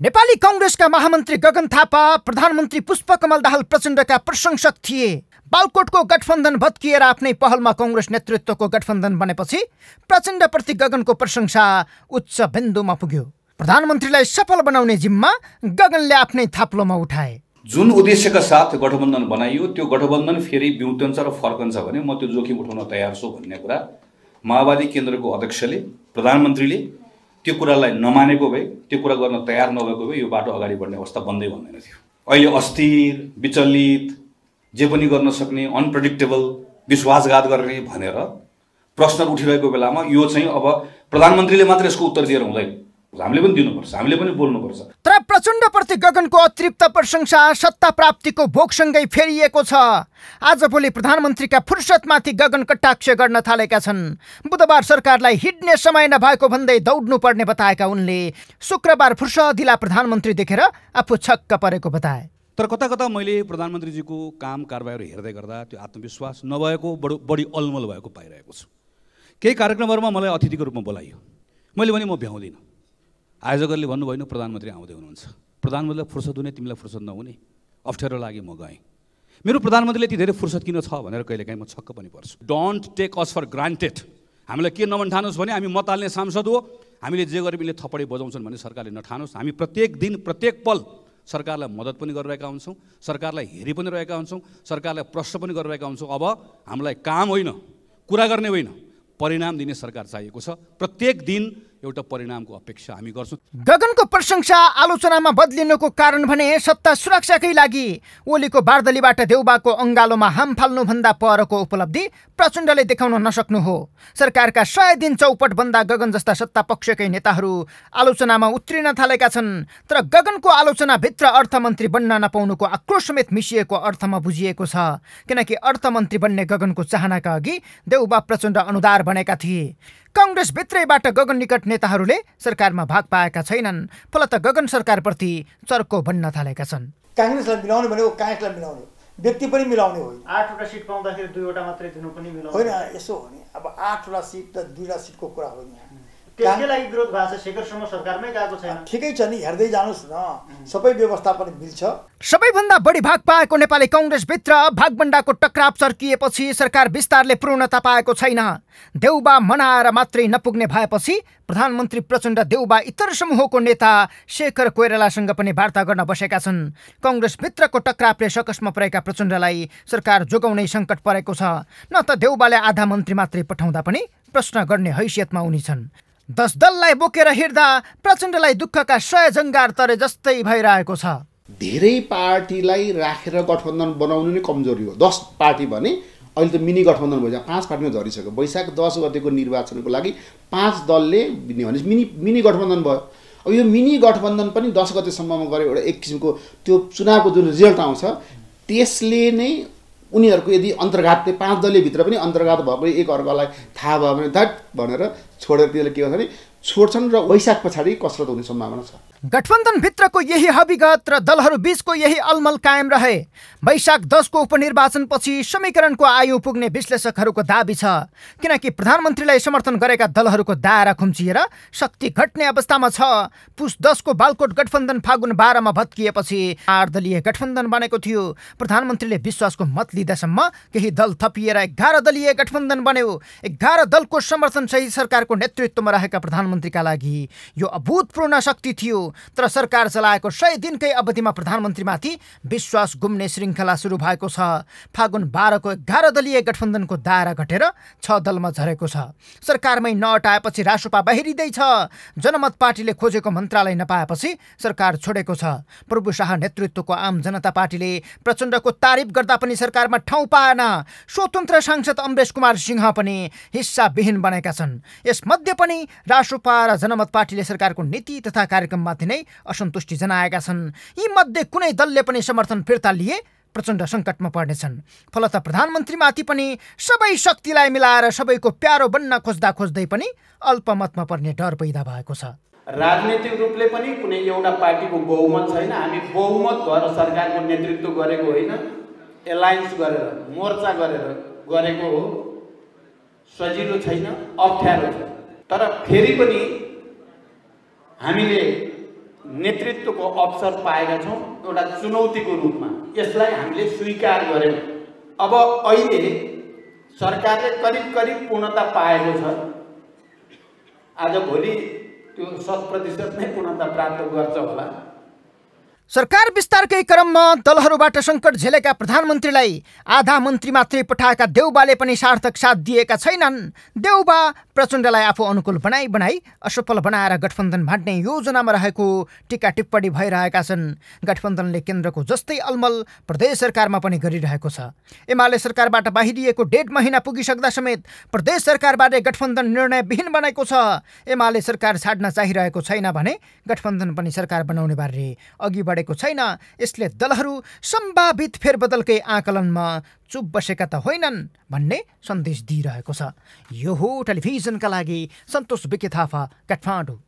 नेपाली कङ्ग्रेसका महामन्त्री गगन थापा प्रधानमन्त्री पुष्पकमल दाहाल प्रचण्डका प्रशंसक थिए बालकोटको गठबन्धन भत्किएर आफ्नै पहलमा कङ्ग्रेस नेतृत्वको गठबन्धन बनेपछि प्रचण्डप्रति गगनको प्रशंसा उच्च बिन्दुमा पुग्यो प्रधानमन्त्रीलाई सफल बनाउने जिम्मा गगनले आफ्नै थाप्लोमा उठाए जुन उद्देश्यका साथ गठबन्धन बनाइयो त्यो गठबन्धन फेरि बिउतन्छ र फर्कन्छ भने म त्यो जोखिम उठाउन तयार छु भन्ने कुरा माओवादी केन्द्रको अध्यक्षले प्रधानमन्त्रीले त्यो कुरालाई नमानेको भए त्यो कुरा गर्न तयार नभएको भए यो बाटो अगाडि बढ्ने अवस्था बन्दै भन्दैन थियो अहिले अस्थिर विचलित जे पनि गर्न सक्ने अनप्रडिक्टेबल विश्वासघात गर्ने भनेर प्रश्न उठिरहेको बेलामा यो चाहिँ अब प्रधानमन्त्रीले मात्र यसको उत्तर दिएर हुँदैन हामीले पनि दिनुपर्छ हामीले पनि बोल्नुपर्छ तर प्रचण्ड प्रति गगनको अतृप्त प्रशंसा सत्ता प्राप्तिको भोगसँगै फेरिएको छ आजभोलि प्रधानमन्त्रीका फुर्सदमाथि गगन कटाक्ष गर्न थालेका छन् बुधबार सरकारलाई हिँड्ने समय नभएको भन्दै दौड्नुपर्ने बताएका उनले शुक्रबार फुर्सदिला प्रधानमन्त्री देखेर आफू छक्क परेको बताए तर कता कता मैले प्रधानमन्त्रीजीको काम कारबाहीहरू हेर्दै गर्दा त्यो आत्मविश्वास नभएको बडो बढी अलमल भएको पाइरहेको छु केही कार्यक्रमहरूमा मलाई अतिथिको रूपमा बोलाइयो मैले भने म भ्याउँदिनँ आयोजकहरूले भन्नुभयो भएन प्रधानमन्त्री आउँदै हुनुहुन्छ प्रधानमन्त्रीलाई फुर्सद हुने तिमीलाई फुर्सद नहुने अप्ठ्यारो लागि म गएँ मेरो प्रधानमन्त्रीले यति धेरै फुर्सद किन छ भनेर कहिलेकाहीँ म छक्क पनि पर्छु don't take us for granted हामीलाई के नमन भने हामी मताल्ने सांसद हो हामीले जे गरे पनि थपडे बजाउँछन् भने सरकारले नठानोस् हामी प्रत्येक दिन प्रत्येक पल सरकारलाई मद्दत पनि गरिरहेका हुन्छौँ सरकारलाई हेरि पनि रहेका हुन्छौँ सरकारलाई प्रश्न पनि गरिरहेका हुन्छौँ अब हामीलाई काम होइन कुरा गर्ने होइन परिणाम दिने सरकार चाहिएको छ प्रत्येक दिन एउटा परिणामको अपेक्षा हामी गर्छौँ गगनको प्रशंसा आलोचनामा बदलिनुको कारण भने सत्ता सुरक्षाकै लागि ओलीको बार्दलीबाट देउबाको अङ्गालोमा हाम फाल्नुभन्दा परको उपलब्धि प्रचण्डले देखाउन नसक्नु हो सरकारका सय दिन चौपट बन्दा गगन जस्ता सत्ता पक्षकै नेताहरू आलोचनामा उत्रिन थालेका छन् तर गगनको आलोचनाभित्र अर्थमन्त्री बन्न नपाउनुको आक्रोश समेत मिसिएको अर्थमा बुझिएको छ किनकि अर्थमन्त्री बन्ने गगनको चाहनाका अघि देउबा प्रचण्ड अनुदार बनेका थिए भित्रैबाट गगन निकट नेताहरूले सरकारमा भाग पाएका छैनन् फलत गगन सरकारप्रति चर्को भन्न थालेका छन् काङ्ग्रेसलाई मिलाउने भनेको काङ्ग्रेसलाई मिलाउने व्यक्ति पनि मिलाउने हो आठवटा सिट पाउँदाखेरि दुईवटा मात्रै दिनु पनि मिलाउने होइन यसो हो नि अब आठवटा सिट र दुईवटा सिटको कुरा हो यहाँ ठिकै छ नि हेर्दै जानुहोस् न सबै व्यवस्था मिल्छ सबैभन्दा बढी भाग पाएको नेपाली कङ्ग्रेसभित्र भागभण्डाको टक्राव चर्किएपछि सरकार विस्तारले पूर्णता पाएको छैन देउबा मनाएर मात्रै नपुग्ने भएपछि प्रधानमन्त्री प्रचण्ड देउबा इतर समूहको नेता शेखर कोइरालासँग पनि वार्ता गर्न बसेका छन् कङ्ग्रेसभित्रको टक्रावले सकसमा परेका प्रचण्डलाई सरकार जोगाउने सङ्कट परेको छ न त देउबाले आधा मन्त्री मात्रै पठाउँदा पनि प्रश्न गर्ने हैसियतमा उनी छन् दस दललाई बोकेर हिँड्दा प्रचण्डलाई दुःखका सय जङ्गार तरे जस्तै भइरहेको छ धेरै पार्टीलाई राखेर गठबन्धन बनाउनु नै कमजोरी हो दस पार्टी भने अहिले त मिनी गठबन्धन भइसक्यो पाँच पार्टीमा झरिसक्यो वैशाख दस गतेको निर्वाचनको लागि पाँच दलले भने मिनी मिनी गठबन्धन भयो अब यो मिनी गठबन्धन पनि दस गतेसम्ममा गऱ्यो एउटा एक किसिमको त्यो चुनावको जुन रिजल्ट आउँछ त्यसले नै उनीहरूको यदि अन्तर्घात त्यो पाँच दलीय भित्र पनि अन्तर्घात एक अर्कालाई थाहा भयो भने द्याट भनेर छोडेर त्यसले के गर्छ भने छोड्छन् र वैशाख पछाडि कसरत हुने सम्भावना छ गठबन्धनभित्रको यही हविगत र दलहरू बीचको यही अलमल कायम रहे वैशाख दसको उपनिर्वाचनपछि समीकरणको आयु पुग्ने विश्लेषकहरूको दावी छ किनकि प्रधानमन्त्रीलाई समर्थन गरेका दलहरूको दायरा खुम्चिएर शक्ति घट्ने अवस्थामा छ पुस दसको बालकोट गठबन्धन फागुन बाह्रमा भत्किएपछि आठ दलीय गठबन्धन बनेको थियो प्रधानमन्त्रीले विश्वासको मत लिँदासम्म केही दल थपिएर एघार दलीय गठबन्धन बन्यो एघार दलको समर्थन सहित सरकारको नेतृत्वमा रहेका प्रधानमन्त्रीका लागि यो अभूतपूर्ण शक्ति थियो तर सरकार चलाएको सय दिनकै अवधिमा प्रधानमन्त्रीमाथि विश्वास गुम्ने श्रृङ्खला सुरु भएको छ फागुन बाह्रको एघार दलीय गठबन्धनको दायरा घटेर छ दलमा झरेको छ सरकारमै नअटाएपछि रासोपा बाहिरिँदैछ जनमत पार्टीले खोजेको मन्त्रालय नपाएपछि सरकार छोडेको छ प्रभु शाह नेतृत्वको आम जनता पार्टीले प्रचण्डको तारिफ गर्दा पनि सरकारमा ठाउँ पाएन स्वतन्त्र सांसद अमरेश कुमार सिंह पनि हिस्साविहीन बनेका छन् यसमध्ये पनि रासोपा र जनमत पार्टीले सरकारको नीति तथा कार्यक्रममा प्रति नै असन्तुष्टि जनाएका छन् यी मध्ये कुनै दलले पनि समर्थन फिर्ता लिए प्रचण्ड सङ्कटमा पर्नेछन् फलत प्रधानमन्त्रीमाथि पनि सबै शक्तिलाई मिलाएर सबैको प्यारो बन्न खोज्दा खोज्दै पनि अल्पमतमा पर्ने डर पैदा भएको छ राजनैतिक रूपले पनि कुनै एउटा पार्टीको बहुमत छैन हामी बहुमत भएर सरकारको नेतृत्व गरेको होइन एलायन्स गरेर मोर्चा गरेर गरेको हो सजिलो छैन अप्ठ्यारो छ तर फेरि पनि हामीले नेतृत्वको अवसर पाएका छौँ एउटा चुनौतीको रूपमा यसलाई हामीले स्वीकार गऱ्यौँ अब अहिले सरकारले करिब करिब पूर्णता पाएको छ आज भोलि त्यो शत प्रतिशत नै पूर्णता प्राप्त गर्छ होला सरकार विस्तारकै क्रममा दलहरूबाट सङ्कट झेलेका प्रधानमन्त्रीलाई आधा मन्त्री मात्रै पठाएका देउबाले पनि सार्थक साथ दिएका छैनन् देउबा प्रचण्डलाई आफू अनुकूल बनाई बनाई असफल बनाएर गठबन्धन भाँट्ने योजनामा रहेको टिका टिप्पणी भइरहेका छन् गठबन्धनले केन्द्रको जस्तै अलमल प्रदेश सरकारमा पनि गरिरहेको छ एमाले सरकारबाट बाहिरिएको डेढ महिना पुगिसक्दा समेत प्रदेश सरकारबारे गठबन्धन निर्णयविहीन बनाएको छ एमाले सरकार छाड्न चाहिरहेको छैन भने गठबन्धन पनि सरकार बनाउने बारे अघि बढे गरेको छैन यसले दलहरू सम्भावित फेरबदलकै आकलनमा चुप बसेका त होइनन् भन्ने सन्देश दिइरहेको छ यो हो टेलिभिजनका लागि सन्तोष विके थापा काठमाडौँ